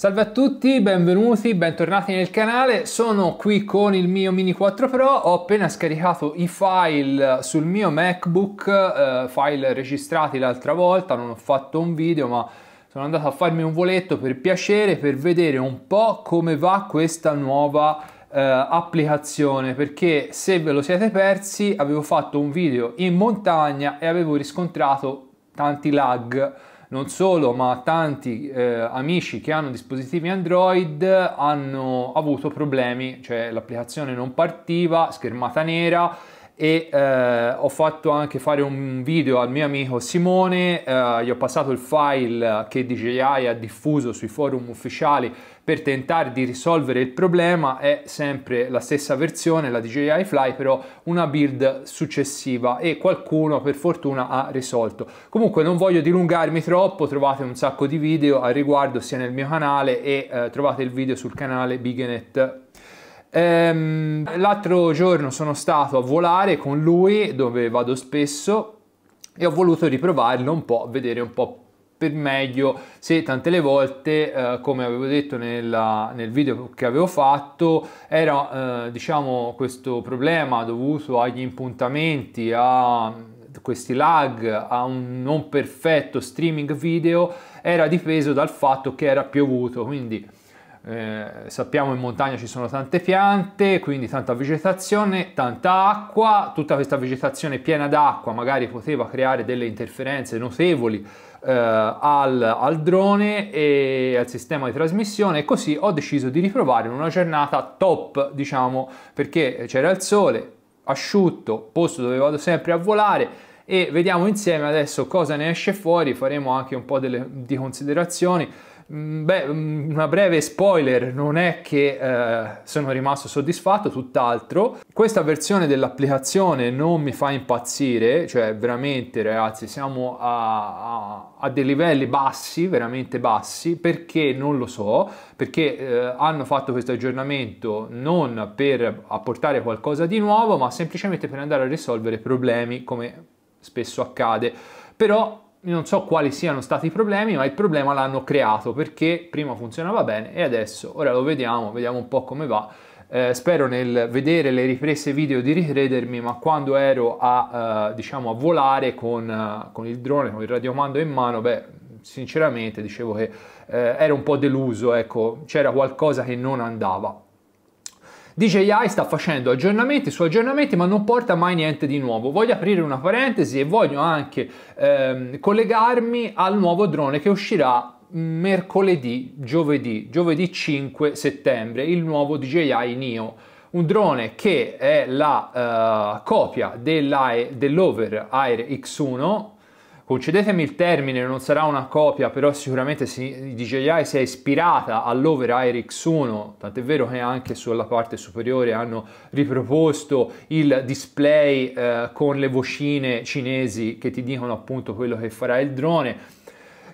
Salve a tutti, benvenuti, bentornati nel canale. Sono qui con il mio Mini 4 Pro. Ho appena scaricato i file sul mio MacBook, eh, file registrati l'altra volta, non ho fatto un video, ma sono andato a farmi un voletto per piacere per vedere un po' come va questa nuova eh, applicazione perché se ve lo siete persi avevo fatto un video in montagna e avevo riscontrato tanti lag non solo ma tanti eh, amici che hanno dispositivi Android hanno avuto problemi, cioè l'applicazione non partiva, schermata nera, e eh, ho fatto anche fare un video al mio amico Simone, eh, gli ho passato il file che DJI ha diffuso sui forum ufficiali per tentare di risolvere il problema, è sempre la stessa versione, la DJI Fly, però una build successiva e qualcuno per fortuna ha risolto. Comunque non voglio dilungarmi troppo, trovate un sacco di video al riguardo sia nel mio canale e eh, trovate il video sul canale Bigenet. Ehm, l'altro giorno sono stato a volare con lui, dove vado spesso, e ho voluto riprovarlo un po', vedere un po' per meglio se tante le volte, eh, come avevo detto nella, nel video che avevo fatto, era eh, diciamo questo problema dovuto agli impuntamenti, a questi lag, a un non perfetto streaming video, era dipeso dal fatto che era piovuto, quindi eh, sappiamo in montagna ci sono tante piante, quindi tanta vegetazione, tanta acqua, tutta questa vegetazione piena d'acqua magari poteva creare delle interferenze notevoli eh, al, al, drone e al sistema di trasmissione e così ho deciso di riprovare in una giornata top, diciamo, perché c'era il sole, asciutto, posto dove vado sempre a volare e vediamo insieme adesso cosa ne esce fuori, faremo anche un po' delle, di considerazioni Mm, beh, mm, una breve spoiler, non è che eh, sono rimasto soddisfatto, tutt'altro. Questa versione dell'applicazione non mi fa impazzire, cioè veramente ragazzi siamo a, a, a dei livelli bassi, veramente bassi, perché non lo so, perché eh, hanno fatto questo aggiornamento non per apportare qualcosa di nuovo, ma semplicemente per andare a risolvere problemi come spesso accade. Però non so quali siano stati i problemi, ma il problema l'hanno creato perché prima funzionava bene e adesso, ora lo vediamo, vediamo un po' come va. Eh, spero nel vedere le riprese video di ricredermi, ma quando ero a, eh, diciamo, a volare con, eh, con, il drone, con il radiomando in mano, beh, sinceramente dicevo che eh, ero un po' deluso, ecco, c'era qualcosa che non andava. DJI sta facendo aggiornamenti su aggiornamenti ma non porta mai niente di nuovo. Voglio aprire una parentesi e voglio anche ehm, collegarmi al nuovo drone che uscirà mercoledì, giovedì, giovedì 5 settembre, il nuovo DJI Neo un drone che è la uh, copia dell'Over Air X1 Concedetemi il termine, non sarà una copia, però sicuramente si, DJI si è ispirata all'Over Air X1, tant'è vero che anche sulla parte superiore hanno riproposto il display eh, con le vocine cinesi che ti dicono appunto quello che farà il drone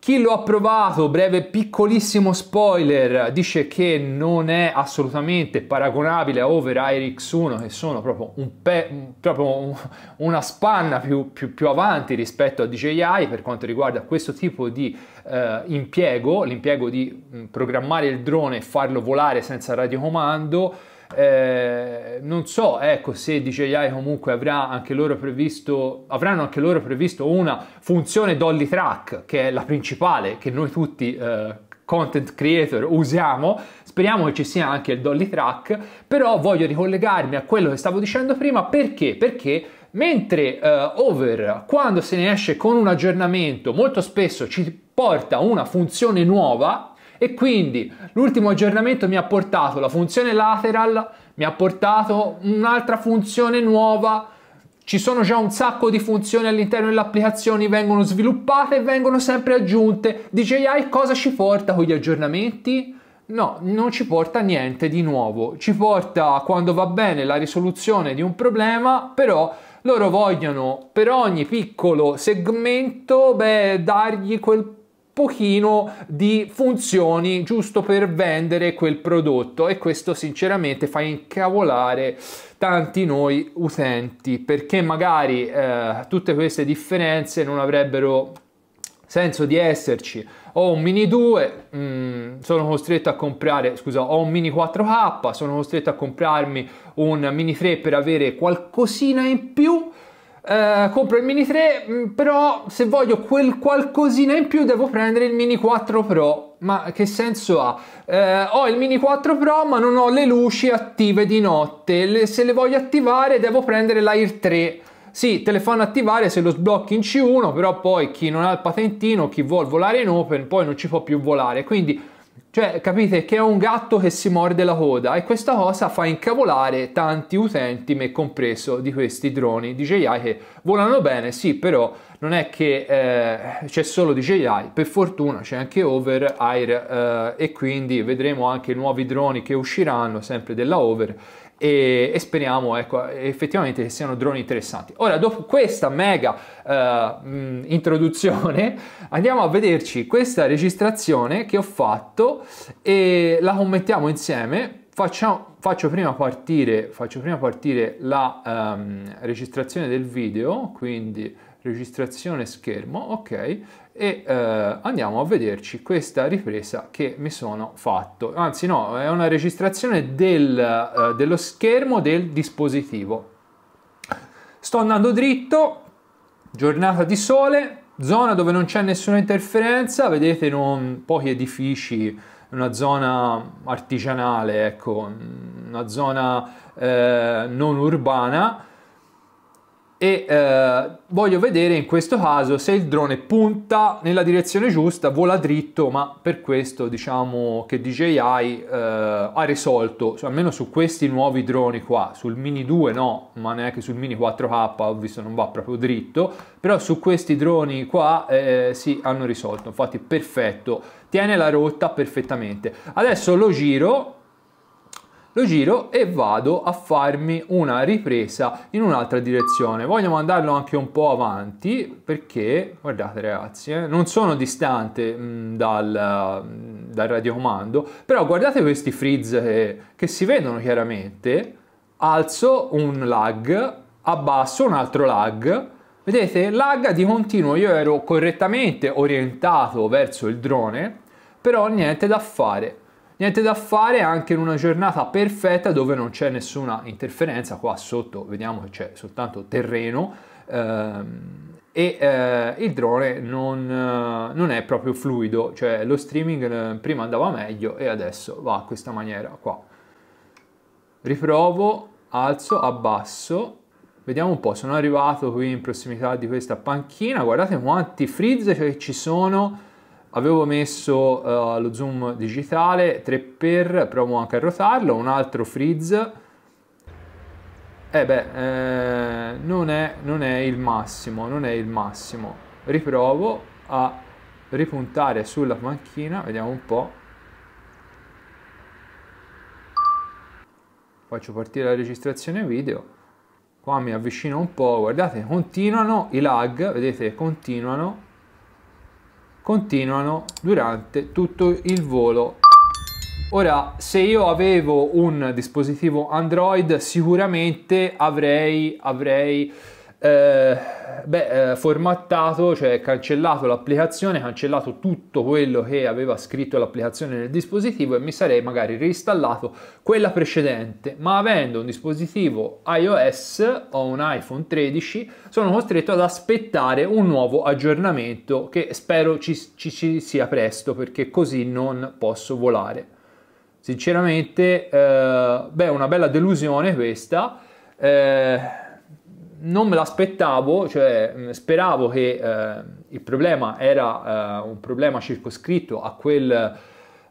chi lo ha provato, breve piccolissimo spoiler, dice che non è assolutamente paragonabile a Over Air X1 che sono proprio, un pe- proprio un, una spanna più, più, più, avanti rispetto a DJI per quanto riguarda questo tipo di eh, impiego, l'impiego di mh, mm, programmare il drone e farlo volare senza radiocomando eh, non so ecco, se DJI comunque avrà anche loro previsto, avranno anche loro previsto una funzione dolly track, che è la principale che noi tutti eh, content creator usiamo, speriamo che ci sia anche il dolly track, però voglio ricollegarmi a quello che stavo dicendo prima perché? Perché mentre uh, Over quando se ne esce con un aggiornamento molto spesso ci porta una funzione nuova e quindi l'ultimo aggiornamento mi ha portato la funzione lateral, mi ha portato un'altra funzione nuova. Ci sono già un sacco di funzioni all'interno delle applicazioni, vengono sviluppate e vengono sempre aggiunte. DJI cosa ci porta con gli aggiornamenti? No, non ci porta niente di nuovo. Ci porta quando va bene la risoluzione di un problema, però loro vogliono per ogni piccolo segmento beh, dargli quel pochino di funzioni giusto per vendere quel prodotto e questo sinceramente fa incavolare tanti noi utenti perché magari eh, tutte queste differenze non avrebbero senso di esserci ho un mini 2 mh, mm, sono costretto a comprare scusa ho un mini 4k sono costretto a comprarmi un mini 3 per avere qualcosina in più eh, compro il mini 3 mm, però se voglio quel qualcosina in più devo prendere il mini 4 pro ma che senso ha uh, ho il mini 4 pro ma non ho le luci attive di notte le, se le voglio attivare devo prendere l'air 3 sì, te le fanno attivare se lo sblocchi in C1, però poi chi non ha il patentino, chi vuol volare in open, poi non ci può più volare. Quindi cioè, capite che è un gatto che si morde la coda e questa cosa fa incavolare tanti utenti, me compreso, di questi droni DJI che volano bene, sì, però non è che eh, c'è solo DJI, per fortuna c'è anche Over, Air eh, e quindi vedremo anche nuovi droni che usciranno sempre della Over e, e speriamo ecco, effettivamente che siano droni interessanti. Ora dopo questa mega eh, introduzione andiamo a vederci questa registrazione che ho fatto e la commentiamo insieme. Facciamo, faccio, prima partire, faccio prima partire la ehm, registrazione del video, quindi registrazione schermo, ok, e eh, andiamo a vederci questa ripresa che mi sono fatto. Anzi no, è una registrazione del, eh, dello schermo del dispositivo. Sto andando dritto, giornata di sole, zona dove non c'è nessuna interferenza, vedete non, pochi edifici, una zona artigianale, ecco, una zona eh, non urbana, e eh, voglio vedere in questo caso se il drone punta nella direzione giusta, vola dritto, ma per questo diciamo che DJI eh, ha risolto, almeno su questi nuovi droni qua, sul Mini 2 no, ma neanche sul Mini 4K ho visto non va proprio dritto, però su questi droni qua eh, si sì, hanno risolto, infatti perfetto, tiene la rotta perfettamente. Adesso lo giro lo giro e vado a farmi una ripresa in un'altra direzione. Voglio mandarlo anche un po' avanti perché, guardate ragazzi, eh, non sono distante mh, mm, dal, mm, dal, radiocomando, però guardate questi frizz che, che si vedono chiaramente. Alzo un lag, abbasso un altro lag, Vedete, lag di continuo, io ero correttamente orientato verso il drone, però niente da fare. Niente da fare anche in una giornata perfetta dove non c'è nessuna interferenza, qua sotto vediamo che c'è soltanto terreno ehm, e eh, il drone non, eh, non, è proprio fluido, cioè lo streaming eh, prima andava meglio e adesso va a questa maniera qua. Riprovo, alzo, abbasso, vediamo un po', sono arrivato qui in prossimità di questa panchina, guardate quanti frizz che ci sono avevo messo uh, eh, lo zoom digitale 3x, provo anche a ruotarlo, un altro freeze, e eh beh, eh, non, è, non è il massimo, non è il massimo. Riprovo a ripuntare sulla panchina, vediamo un po'. Faccio partire la registrazione video. Qua mi avvicino un po', guardate, continuano i lag, vedete, continuano continuano durante tutto il volo. Ora, se io avevo un dispositivo Android, sicuramente avrei, avrei eh, beh, eh, formattato, cioè cancellato l'applicazione, cancellato tutto quello che aveva scritto l'applicazione nel dispositivo e mi sarei magari reinstallato quella precedente, ma avendo un dispositivo iOS o un iPhone 13 sono costretto ad aspettare un nuovo aggiornamento che spero ci, ci, ci sia presto perché così non posso volare. Sinceramente, eh, beh, una bella delusione questa. Eh, non me l'aspettavo, cioè mm, speravo che eh, il problema era eh, un problema circoscritto a quel,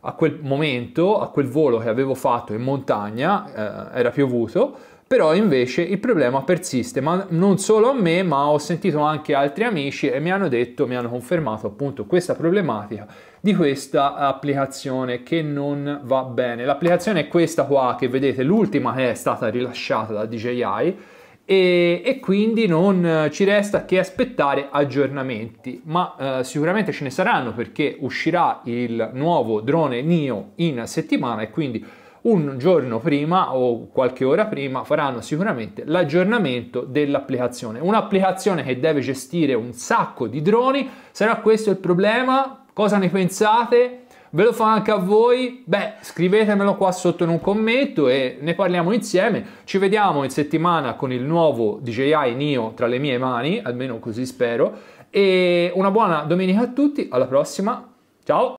a quel, momento, a quel volo che avevo fatto in montagna, eh, era piovuto, però invece il problema persiste, ma non solo a me, ma ho sentito anche altri amici e mi hanno detto, mi hanno confermato appunto questa problematica di questa applicazione che non va bene. L'applicazione è questa qua che vedete, l'ultima che è stata rilasciata da DJI, e, e, quindi non eh, ci resta che aspettare aggiornamenti, ma eh, sicuramente ce ne saranno perché uscirà il nuovo drone NIO in settimana e quindi un giorno prima o qualche ora prima faranno sicuramente l'aggiornamento dell'applicazione. Un'applicazione che deve gestire un sacco di droni, sarà questo il problema? Cosa ne pensate? Ve lo fa anche a voi? Beh, scrivetemelo qua sotto in un commento e ne parliamo insieme. Ci vediamo in settimana con il nuovo DJI Neo tra le mie mani, almeno così spero. E una buona domenica a tutti, alla prossima, ciao!